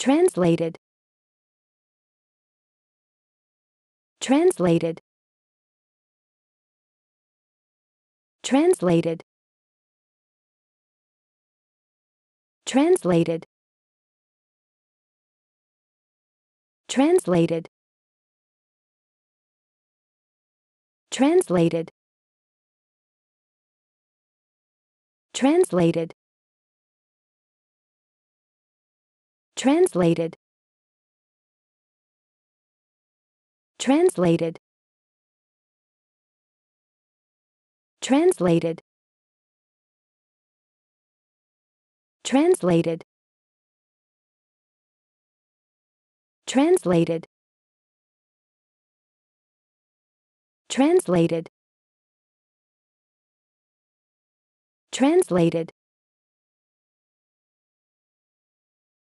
Translated Translated Translated Translated Translated Translated Translated Translated Translated Translated Translated Translated Translated Translated